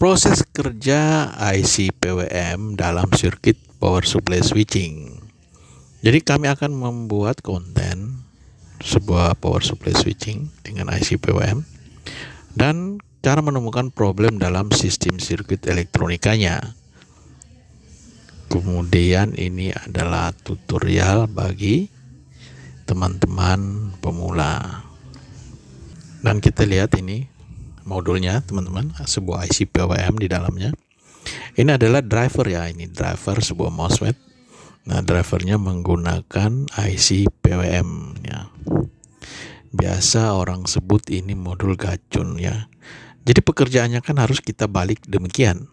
proses kerja IC PWM dalam circuit power supply switching. Jadi kami akan membuat konten sebuah power supply switching dengan IC PWM dan cara menemukan problem dalam sistem sirkuit elektronikanya. Kemudian ini adalah tutorial bagi teman-teman pemula. Dan kita lihat ini modulnya teman-teman sebuah IC PWM di dalamnya ini adalah driver ya ini driver sebuah MOSFET nah drivernya menggunakan IC PWM ya biasa orang sebut ini modul gacun ya jadi pekerjaannya kan harus kita balik demikian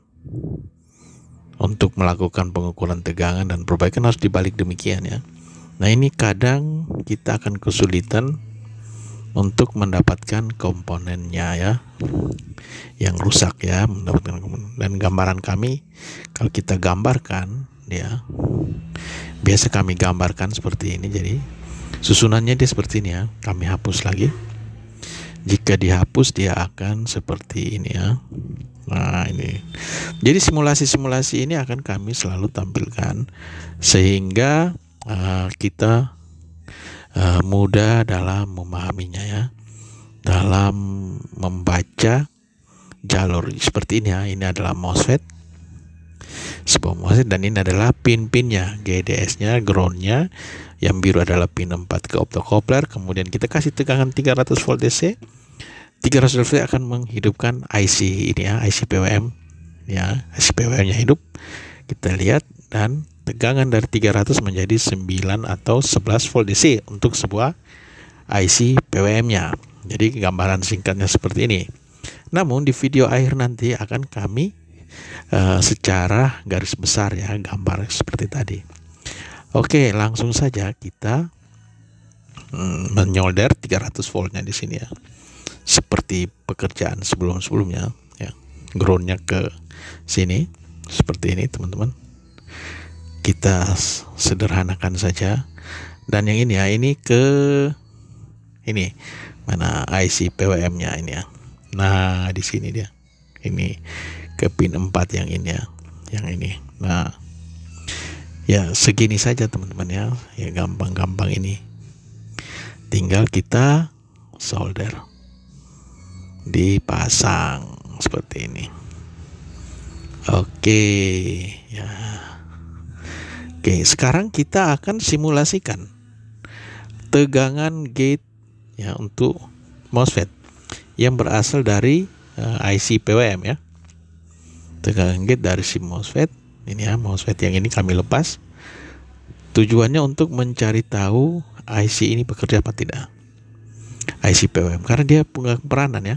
untuk melakukan pengukuran tegangan dan perbaikan harus dibalik demikian ya nah ini kadang kita akan kesulitan untuk mendapatkan komponennya ya yang rusak ya mendapatkan komponen. dan gambaran kami kalau kita gambarkan ya biasa kami gambarkan seperti ini jadi susunannya dia seperti ini ya kami hapus lagi jika dihapus dia akan seperti ini ya nah ini jadi simulasi-simulasi ini akan kami selalu tampilkan sehingga uh, kita Eh, mudah dalam memahaminya ya dalam membaca jalur seperti ini ya ini adalah MOSFET sebuah MOSFET dan ini adalah pin-pinnya GDS nya groundnya yang biru adalah pin 4 ke optocoupler kemudian kita kasih tegangan 300 volt DC 300 volt akan menghidupkan IC ini ya IC PWM ya IC PWM nya hidup kita lihat dan tegangan dari 300 menjadi 9 atau 11 volt DC untuk sebuah IC PWM-nya. Jadi gambaran singkatnya seperti ini. Namun di video akhir nanti akan kami uh, secara garis besar ya gambar seperti tadi. Oke, langsung saja kita mm, menyolder 300 voltnya di sini ya. Seperti pekerjaan sebelum-sebelumnya ya. Groundnya ke sini seperti ini teman-teman kita sederhanakan saja dan yang ini ya ini ke ini mana IC PWM nya ini ya nah di sini dia ini ke pin 4 yang ini ya yang ini nah ya segini saja teman-teman ya ya gampang-gampang ini tinggal kita solder dipasang seperti ini oke ya Oke, sekarang kita akan simulasikan tegangan gate ya untuk MOSFET yang berasal dari uh, eh, IC PWM ya. Tegangan gate dari si MOSFET ini ya MOSFET yang ini kami lepas. Tujuannya untuk mencari tahu IC ini bekerja apa tidak. IC PWM karena dia punya peranan ya.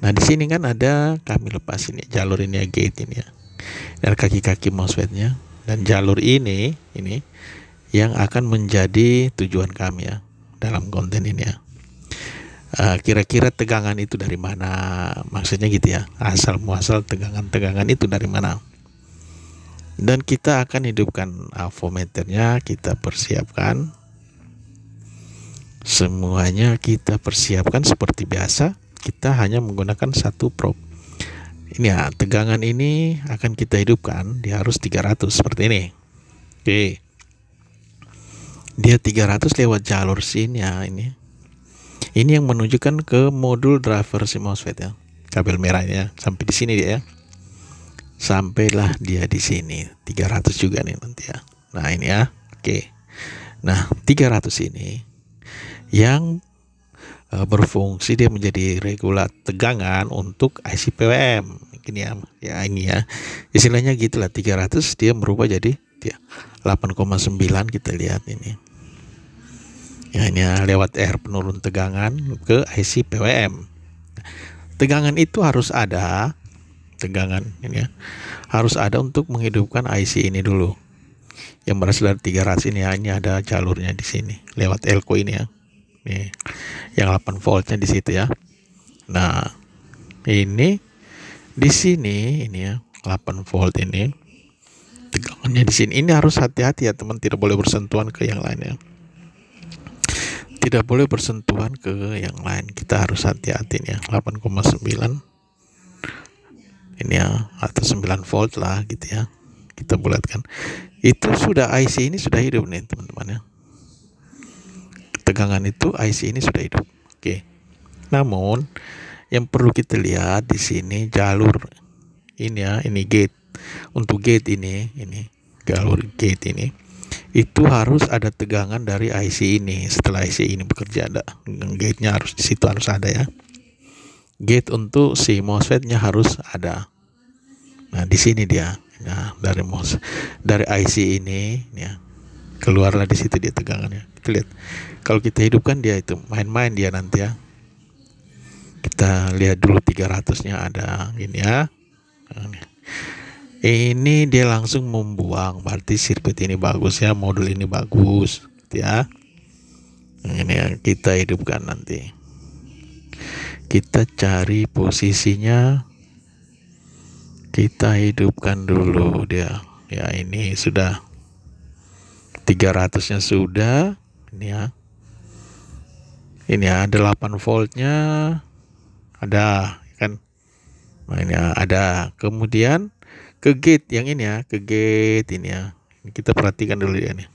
Nah di sini kan ada kami lepas ini jalur ini ya gate ini ya dan kaki-kaki MOSFET-nya dan jalur ini ini yang akan menjadi tujuan kami ya dalam konten ini ya eh, kira-kira uh, tegangan itu dari mana maksudnya gitu ya asal muasal tegangan-tegangan itu dari mana dan kita akan hidupkan avometernya kita persiapkan semuanya kita persiapkan seperti biasa kita hanya menggunakan satu probe ini ya tegangan ini akan kita hidupkan dia harus 300 seperti ini oke dia 300 lewat jalur sini ya ini ini yang menunjukkan ke modul driver si MOSFET ya kabel merahnya sampai di sini dia ya sampailah dia di sini 300 juga nih nanti ya nah ini ya oke nah 300 ini yang Eh, berfungsi dia menjadi regulat tegangan untuk IC PWM mungkin ya ya ini ya istilahnya gitulah 300 dia berubah jadi ya, 8,9 kita lihat ini ya ini ya, lewat air penurun tegangan ke IC PWM tegangan itu harus ada tegangan ini ya harus ada untuk menghidupkan IC ini dulu yang berasal dari 300 ini ya ini ada jalurnya di sini lewat elko ini ya nih yang 8 voltnya di situ ya nah ini di sini ini ya 8 volt ini tegangannya di sini ini harus hati-hati ya teman tidak boleh bersentuhan ke yang lain ya tidak boleh bersentuhan ke yang lain kita harus hati-hati ya 8,9 ini ya atau 9 volt lah gitu ya kita bulatkan itu sudah IC ini sudah hidup nih teman-teman ya tegangan itu IC ini sudah hidup. Oke. Namun yang perlu kita lihat di sini jalur ini ya, ini gate. Untuk gate ini, ini jalur gate ini itu harus ada tegangan dari IC ini. Setelah IC ini bekerja ada gate-nya harus di situ harus ada ya. Gate untuk si MOSFET-nya harus ada. Nah, di sini dia. Nah, dari MOS dari IC ini ya. Keluarlah di situ dia tegangannya. Kita lihat kalau kita hidupkan dia itu main-main dia nanti ya kita lihat dulu 300 nya ada ini ya ini dia langsung membuang berarti sirkuit ini bagus ya modul ini bagus gitu ya ini yang kita hidupkan nanti kita cari posisinya kita hidupkan dulu dia ya ini sudah 300 nya sudah ini ya ini ya 8 voltnya ada kan nah, ini ya, ada kemudian ke gate yang ini ya ke gate ini ya kita perhatikan dulu ya ini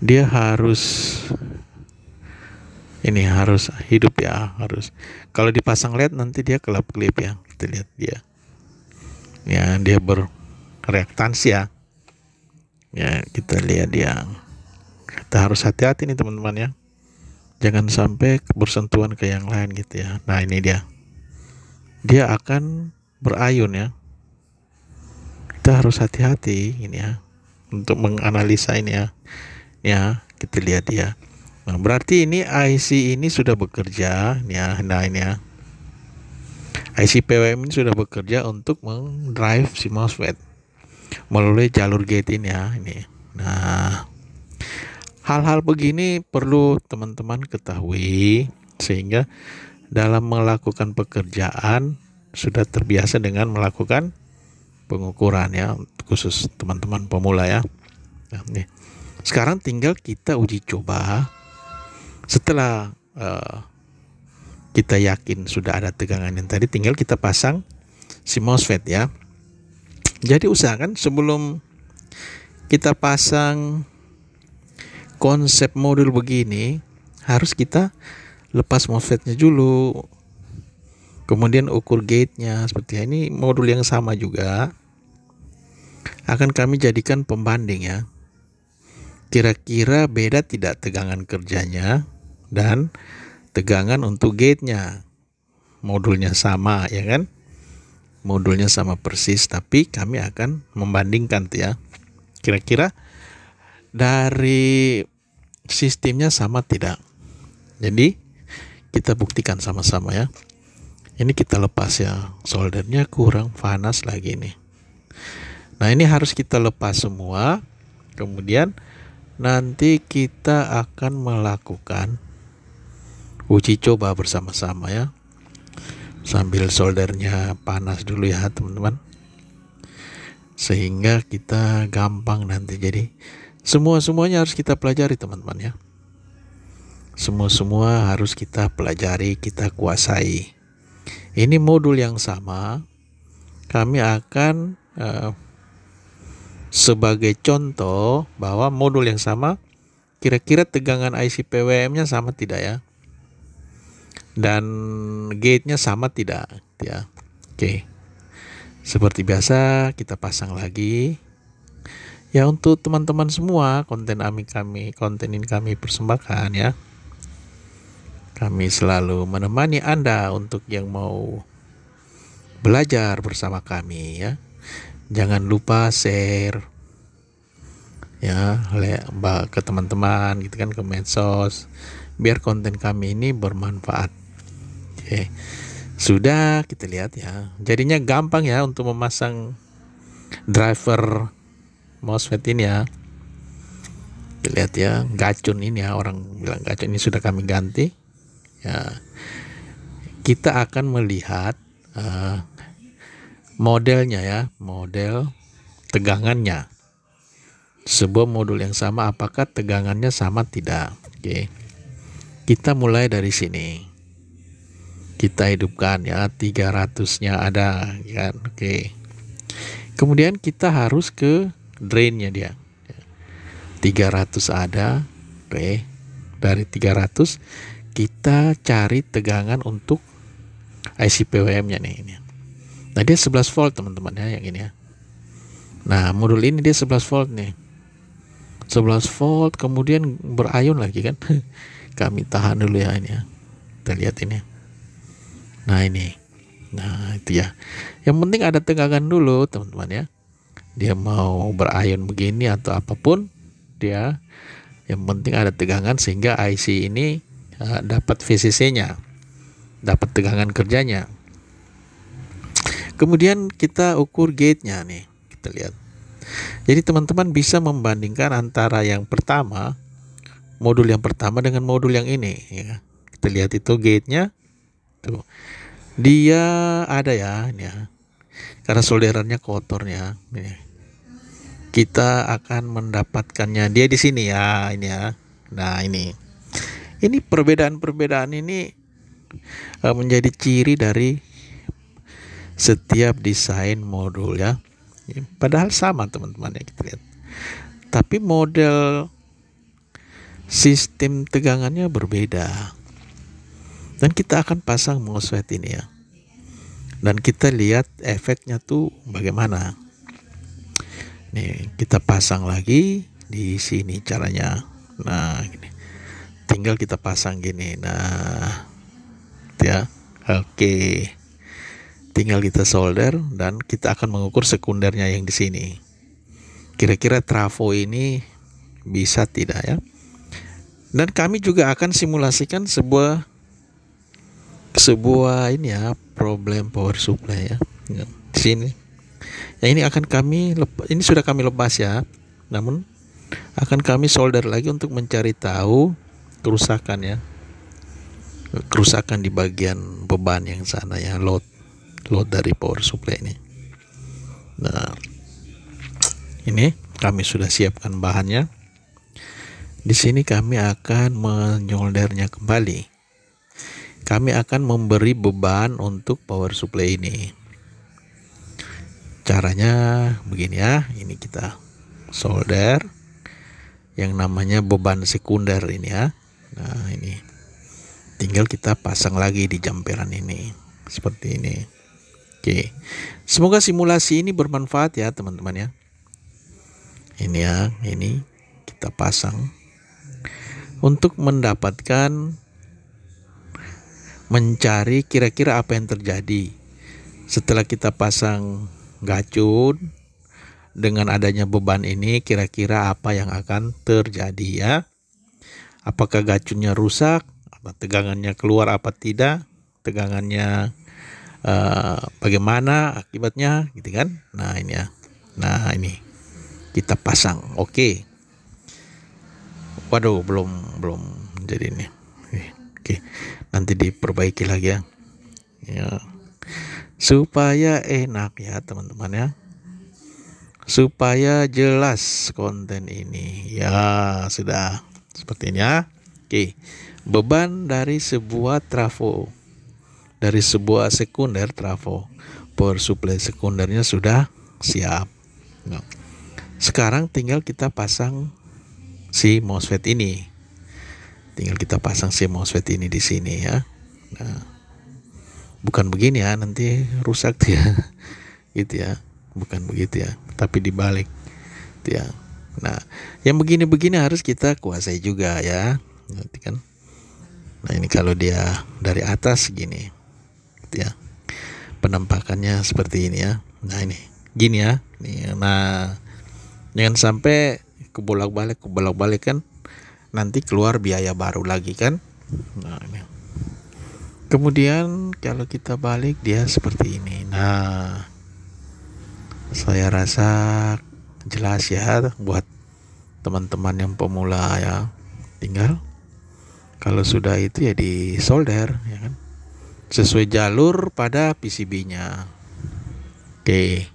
dia harus ini harus hidup ya harus kalau dipasang led nanti dia kelap kelip ya kita lihat dia ya dia berreaktansi ya ya kita lihat dia kita harus hati-hati nih teman-teman ya jangan sampai bersentuhan ke yang lain gitu ya nah ini dia dia akan berayun ya kita harus hati-hati ini ya untuk menganalisa ini ya ya kita lihat dia. Ya. nah berarti ini IC ini sudah bekerja ya nah ini ya IC PWM ini sudah bekerja untuk mengdrive si MOSFET melalui jalur gate ini ya ini nah hal-hal begini perlu teman-teman ketahui sehingga dalam melakukan pekerjaan sudah terbiasa dengan melakukan pengukuran ya khusus teman-teman pemula ya. Nah, ya, nih. Sekarang tinggal kita uji coba. Setelah uh, kita yakin sudah ada tegangan yang tadi, tinggal kita pasang si MOSFET ya. Jadi usahakan sebelum kita pasang konsep modul begini harus kita lepas mosfetnya dulu. Kemudian ukur gate-nya seperti ini modul yang sama juga akan kami jadikan pembanding ya. Kira-kira beda tidak tegangan kerjanya dan tegangan untuk gate-nya. Modulnya sama ya kan? Modulnya sama persis tapi kami akan membandingkan ya. Kira-kira dari sistemnya sama tidak. Jadi kita buktikan sama-sama ya. Ini kita lepas ya. Soldernya kurang panas lagi nih. Nah, ini harus kita lepas semua. Kemudian nanti kita akan melakukan uji coba bersama-sama ya. Sambil soldernya panas dulu ya, teman-teman. Sehingga kita gampang nanti jadi semua-semuanya harus kita pelajari teman-teman ya. Semua-semua harus kita pelajari, kita kuasai. Ini modul yang sama. Kami akan uh, sebagai contoh bahwa modul yang sama kira-kira tegangan IC PWM-nya sama tidak ya? Dan gate-nya sama tidak ya? Oke. Seperti biasa kita pasang lagi ya untuk teman-teman semua konten kami kami konten ini kami persembahkan ya kami selalu menemani anda untuk yang mau belajar bersama kami ya jangan lupa share ya ke teman-teman gitu kan ke medsos biar konten kami ini bermanfaat oke sudah kita lihat ya jadinya gampang ya untuk memasang driver MOSFET ini ya lihat ya gacun ini ya orang bilang gacun ini sudah kami ganti ya kita akan melihat uh, modelnya ya model tegangannya sebuah modul yang sama apakah tegangannya sama tidak oke kita mulai dari sini kita hidupkan ya 300 nya ada kan oke kemudian kita harus ke drainnya dia 300 ada re dari 300 kita cari tegangan untuk IC PWM nya nih ini nah dia 11 volt teman-teman ya yang ini ya nah modul ini dia 11 volt nih 11 volt kemudian berayun lagi kan kami tahan dulu ya ini ya kita lihat ini nah ini nah itu ya yang penting ada tegangan dulu teman-teman ya dia mau berayun begini atau apapun dia yang penting ada tegangan sehingga IC ini uh, dapat VCC-nya dapat tegangan kerjanya kemudian kita ukur gate-nya nih kita lihat jadi teman-teman bisa membandingkan antara yang pertama modul yang pertama dengan modul yang ini ya kita lihat itu gate-nya tuh dia ada ya ini ya karena solderannya kotornya ini kita akan mendapatkannya dia di sini ya ini ya nah ini ini perbedaan-perbedaan ini e, menjadi ciri dari setiap desain modul ya padahal sama teman-teman ya kita lihat tapi model sistem tegangannya berbeda dan kita akan pasang MOSFET ini ya dan kita lihat efeknya tuh bagaimana Nih, kita pasang lagi di sini caranya. Nah, gini. Tinggal kita pasang gini. Nah, gitu ya. Oke. Okay. Tinggal kita solder dan kita akan mengukur sekundernya yang di sini. Kira-kira trafo ini bisa tidak ya? Dan kami juga akan simulasikan sebuah sebuah ini ya problem power supply ya. Di sini Ya ini akan kami ini sudah kami lepas ya namun akan kami solder lagi untuk mencari tahu kerusakan ya kerusakan di bagian beban yang sana ya load load dari power supply ini nah ini kami sudah siapkan bahannya di sini kami akan menyoldernya kembali kami akan memberi beban untuk power supply ini caranya begini ya ini kita solder yang namanya beban sekunder ini ya nah ini tinggal kita pasang lagi di jamperan ini seperti ini oke semoga simulasi ini bermanfaat ya teman-teman ya ini ya ini kita pasang untuk mendapatkan mencari kira-kira apa yang terjadi setelah kita pasang gacun dengan adanya beban ini kira-kira apa yang akan terjadi ya apakah gacunnya rusak apa tegangannya keluar apa tidak tegangannya uh, bagaimana akibatnya gitu kan nah ini ya nah ini kita pasang oke okay. waduh belum belum jadi ini oke okay. nanti diperbaiki lagi ya ya supaya enak ya teman-teman ya supaya jelas konten ini ya sudah sepertinya oke beban dari sebuah trafo dari sebuah sekunder trafo power supply sekundernya sudah siap nah, sekarang tinggal kita pasang si MOSFET ini tinggal kita pasang si MOSFET ini di sini ya nah bukan begini ya nanti rusak dia ya. gitu ya bukan begitu ya tapi dibalik gitu ya nah yang begini-begini harus kita kuasai juga ya nanti kan nah ini kalau dia dari atas gini gitu ya penampakannya seperti ini ya nah ini gini ya nih nah jangan sampai kebolak-balik kebolak-balik kan nanti keluar biaya baru lagi kan nah ini kemudian kalau kita balik dia seperti ini nah saya rasa jelas ya buat teman-teman yang pemula ya tinggal kalau sudah itu ya di solder ya kan sesuai jalur pada PCB-nya oke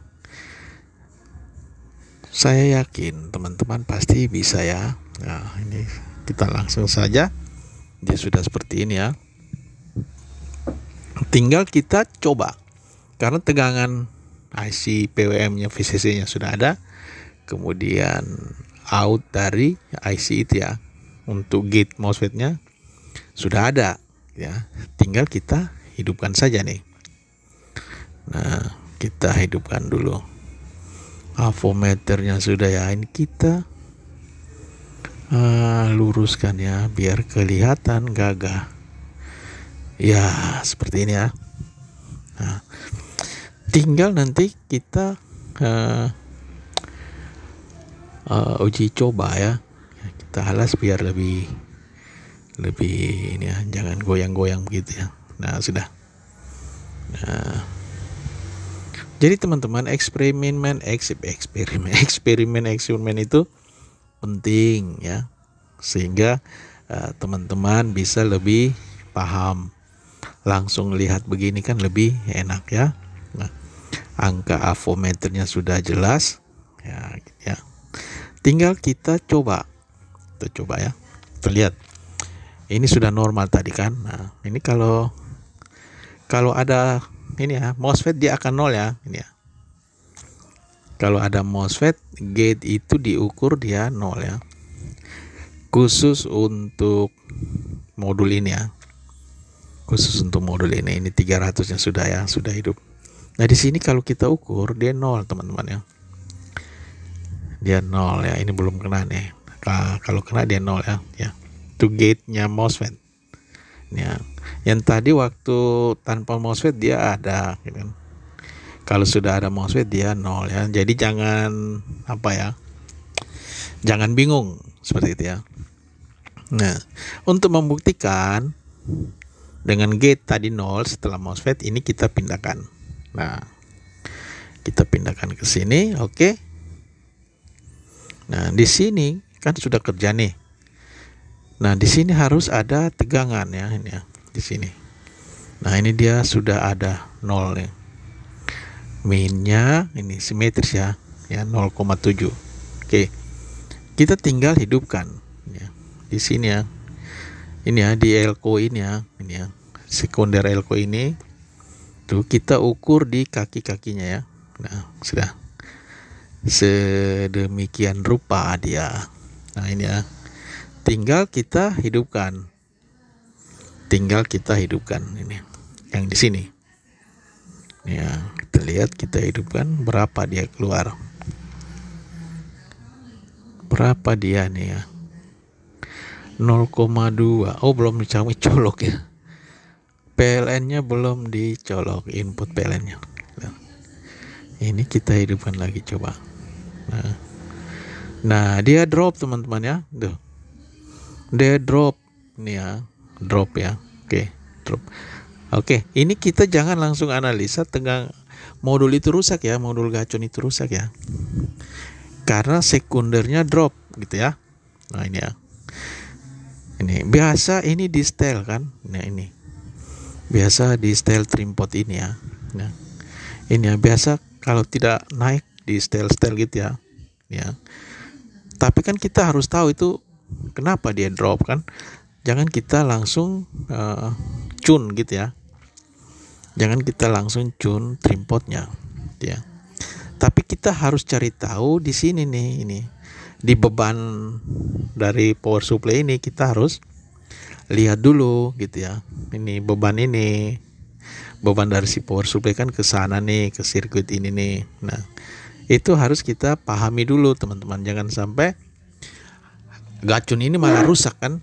saya yakin teman-teman pasti bisa ya nah ini kita langsung saja dia sudah seperti ini ya tinggal kita coba karena tegangan IC PWM-nya VCC-nya sudah ada kemudian out dari IC itu ya untuk gate MOSFET-nya sudah ada ya tinggal kita hidupkan saja nih nah kita hidupkan dulu avometernya sudah ya ini kita uh, luruskan ya biar kelihatan gagah ya seperti ini ya nah, tinggal nanti kita uh, uh, uji coba ya kita halas biar lebih lebih ini ya jangan goyang-goyang begitu ya nah sudah nah jadi teman-teman eksperimen men eksperimen eksperimen eksperimen itu penting ya sehingga eh, teman-teman uh, teman -teman bisa lebih paham langsung lihat begini kan lebih enak ya nah, angka avometernya sudah jelas ya ya tinggal kita coba kita coba ya terlihat ini sudah normal tadi kan nah ini kalau kalau ada ini ya MOSFET dia akan nol ya ini ya kalau ada MOSFET gate itu diukur dia nol ya khusus untuk modul ini ya khusus untuk modul ini ini 300 yang sudah ya sudah hidup nah di sini kalau kita ukur dia nol teman-teman ya dia nol ya ini belum kena nih nah, kalau kena dia nol ya ya to gate nya MOSFET ya yang tadi waktu tanpa MOSFET dia ada gitu kan. kalau sudah ada MOSFET dia nol ya jadi jangan apa ya jangan bingung seperti itu ya nah untuk membuktikan dengan gate tadi nol setelah MOSFET ini kita pindahkan nah kita pindahkan ke sini oke okay. nah di sini kan sudah kerja nih nah di sini harus ada tegangan ya ini ya di sini nah ini dia sudah ada nol nih mainnya ini simetris ya ya 0,7 oke okay. kita tinggal hidupkan ya di sini ya ini ya di elko ini ya ini ya sekunder elko ini tuh kita ukur di kaki-kakinya ya nah sudah sedemikian rupa dia nah ini ya tinggal kita hidupkan tinggal kita hidupkan ini yang di sini ya kita lihat kita hidupkan berapa dia keluar berapa dia nih ya 0,2 oh belum dicampur colok ya PLN-nya belum dicolok input PLN-nya. Ini kita hidupkan lagi coba. Nah, nah dia drop teman-teman ya. Tuh. Dia drop nih ya, drop ya. Oke, drop. Oke, ini kita jangan langsung analisa tegang modul itu rusak ya, modul gacun itu rusak ya. Karena sekundernya drop gitu ya. Nah, ini ya. Ini biasa ini distel kan. Nah, ini biasa di style trim pot ini ya nah, ini ya biasa kalau tidak naik di style style gitu ya ya tapi kan kita harus tahu itu kenapa dia drop kan jangan kita langsung uh, cun gitu ya jangan kita langsung cun trim potnya gitu ya tapi kita harus cari tahu di sini nih ini di beban dari power supply ini kita harus lihat dulu gitu ya ini beban ini beban dari si power supply kan ke sana nih ke sirkuit ini nih nah itu harus kita pahami dulu teman-teman jangan sampai gacun ini malah rusak kan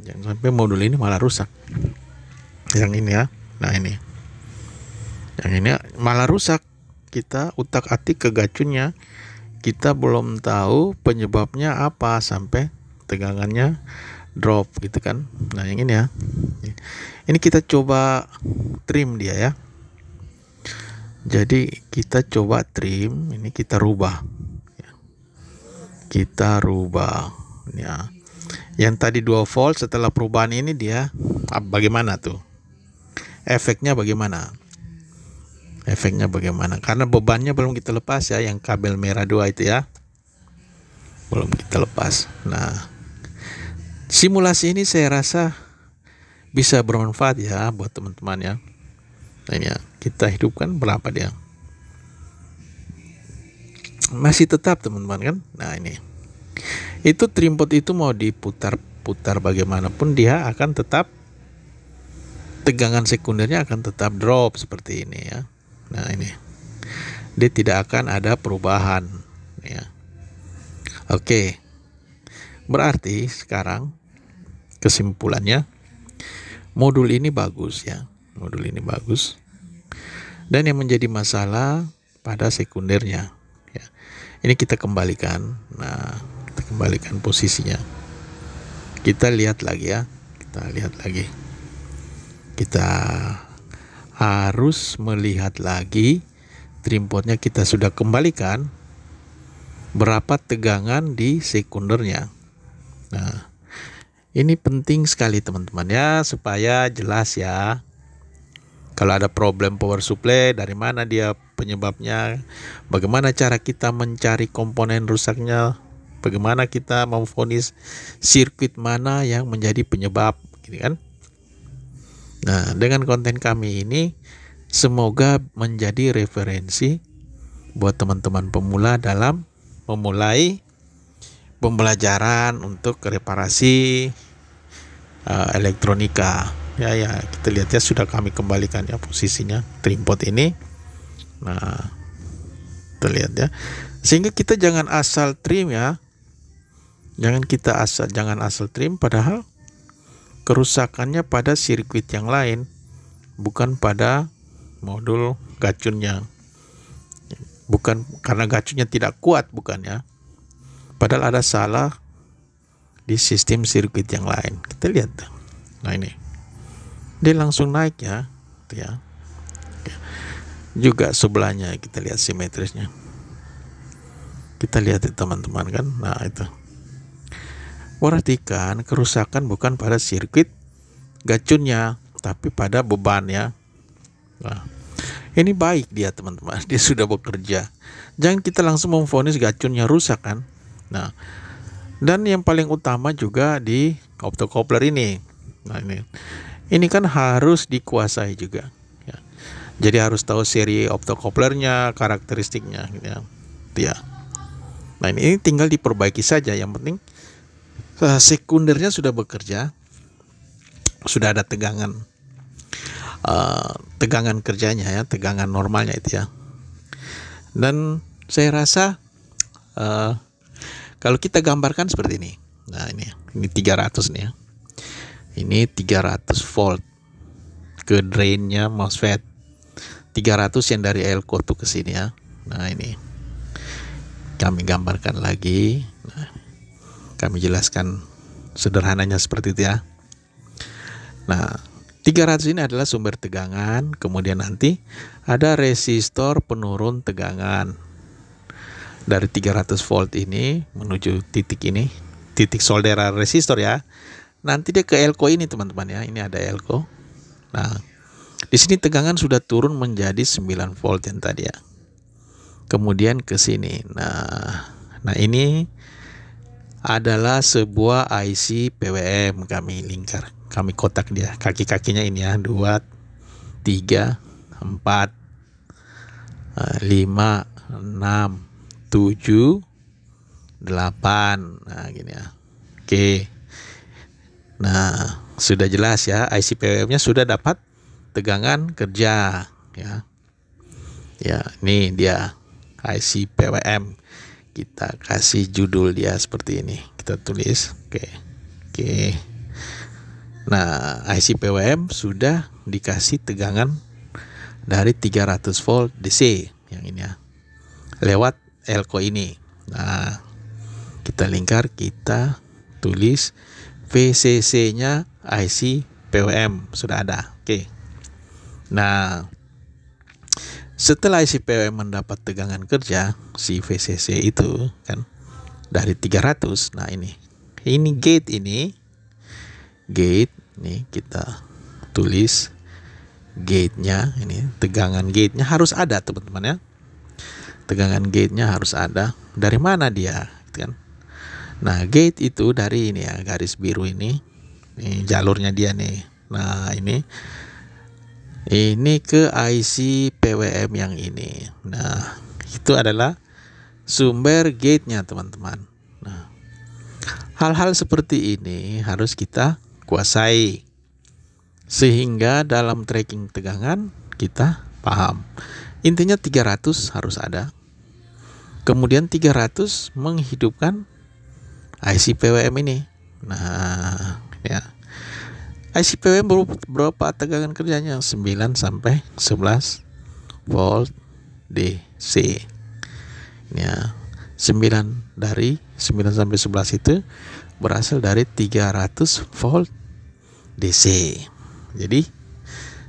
jangan sampai modul ini malah rusak yang ini ya nah ini yang ini malah rusak kita utak atik ke gacunnya kita belum tahu penyebabnya apa sampai tegangannya drop gitu kan nah yang ini ya ini kita coba trim dia ya jadi kita coba trim ini kita rubah kita rubah ya yang tadi 2 volt setelah perubahan ini dia ah, bagaimana tuh efeknya bagaimana efeknya bagaimana karena bebannya belum kita lepas ya yang kabel merah dua itu ya belum kita lepas nah simulasi ini saya rasa bisa bermanfaat ya buat teman-teman ya. Nah, ini ya, kita hidupkan berapa dia? Masih tetap teman-teman kan? Nah ini. Itu trimpot itu mau diputar-putar bagaimanapun dia akan tetap tegangan sekundernya akan tetap drop seperti ini ya. Nah ini. Dia tidak akan ada perubahan ya. Oke. Berarti sekarang kesimpulannya modul ini bagus ya modul ini bagus dan yang menjadi masalah pada sekundernya ya. ini kita kembalikan nah kita kembalikan posisinya kita lihat lagi ya kita lihat lagi kita harus melihat lagi trimpotnya kita sudah kembalikan berapa tegangan di sekundernya nah ini penting sekali teman-teman ya supaya jelas ya. Kalau ada problem power supply dari mana dia penyebabnya, bagaimana cara kita mencari komponen rusaknya, bagaimana kita memfonis sirkuit mana yang menjadi penyebab gitu kan. Nah, dengan konten kami ini semoga menjadi referensi buat teman-teman pemula dalam memulai pembelajaran untuk reparasi uh, elektronika ya ya kita lihat ya sudah kami kembalikan ya posisinya trimpot ini nah kita lihat ya sehingga kita jangan asal trim ya jangan kita asal jangan asal trim padahal kerusakannya pada sirkuit yang lain bukan pada modul gacunnya bukan karena gacunnya tidak kuat bukan ya padahal ada salah di sistem sirkuit yang lain kita lihat nah ini dia langsung naik ya gitu ya juga sebelahnya kita lihat simetrisnya kita lihat teman-teman kan nah itu perhatikan kerusakan bukan pada sirkuit gacunnya tapi pada bebannya nah ini baik dia teman-teman dia sudah bekerja jangan kita langsung memfonis gacunnya rusak kan Nah, dan yang paling utama juga di optocoupler ini. Nah, ini ini kan harus dikuasai juga. Ya. Jadi harus tahu seri optocouplernya, karakteristiknya ya. ya. Nah, ini, tinggal diperbaiki saja yang penting eh, sekundernya sudah bekerja. Sudah ada tegangan. Uh, tegangan kerjanya ya, tegangan normalnya itu ya. Dan saya rasa uh, kalau kita gambarkan seperti ini. Nah, ini ya. ini 300 nih ya. Ini 300 volt ke drainnya MOSFET. 300 yang dari elko tuh ke sini ya. Nah, ini. Kami gambarkan lagi. Nah, kami jelaskan sederhananya seperti itu ya. Nah, 300 ini adalah sumber tegangan, kemudian nanti ada resistor penurun tegangan dari 300 volt ini menuju titik ini titik solderan resistor ya nanti dia ke elko ini teman-teman ya ini ada elko nah di sini tegangan sudah turun menjadi 9 volt yang tadi ya kemudian ke sini nah nah ini adalah sebuah IC PWM kami lingkar kami kotak dia kaki-kakinya ini ya 2 3 4 5 6 7 8 nah gini ya oke nah sudah jelas ya ic pwm nya sudah dapat tegangan kerja ya ya ini dia ic pwm kita kasih judul dia seperti ini kita tulis oke oke nah ic pwm sudah dikasih tegangan dari 300 volt DC yang ini ya lewat elko ini nah kita lingkar kita tulis VCC nya IC PWM sudah ada oke nah setelah IC PWM mendapat tegangan kerja si VCC itu kan dari 300 nah ini ini gate ini gate nih kita tulis gate-nya ini tegangan gate-nya harus ada teman-teman ya tegangan gate-nya harus ada. Dari mana dia, gitu kan? Nah, gate itu dari ini ya, garis biru ini. Ini jalurnya dia nih. Nah, ini ini ke IC PWM yang ini. Nah, itu adalah sumber gate-nya, teman-teman. Nah, hal-hal seperti ini harus kita kuasai sehingga dalam tracking tegangan kita paham. Intinya 300 harus ada Kemudian 300 menghidupkan IC PWM ini. Nah, ya. IC PWM berapa tegangan kerjanya? 9 sampai 11 volt DC. Ya. 9 dari 9 sampai 11 itu berasal dari 300 volt DC. Jadi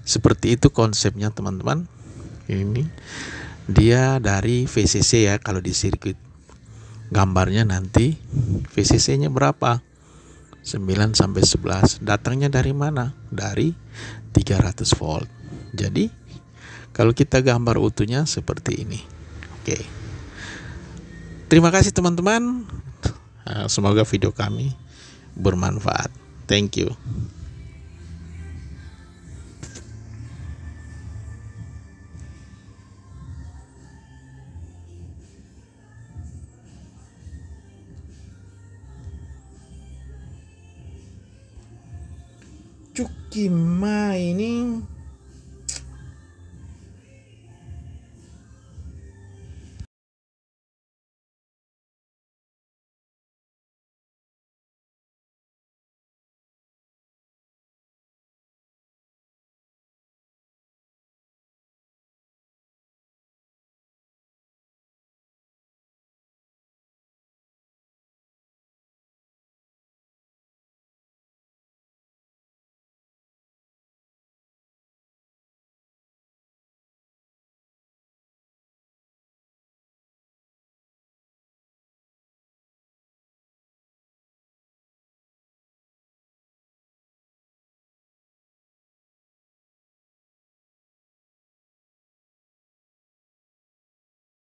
seperti itu konsepnya teman-teman. Ini dia dari VCC ya kalau di sirkuit gambarnya nanti VCC nya berapa 9 sampai 11 datangnya dari mana dari 300 volt jadi kalau kita gambar utuhnya seperti ini oke terima kasih teman-teman semoga video kami bermanfaat thank you Kimai ini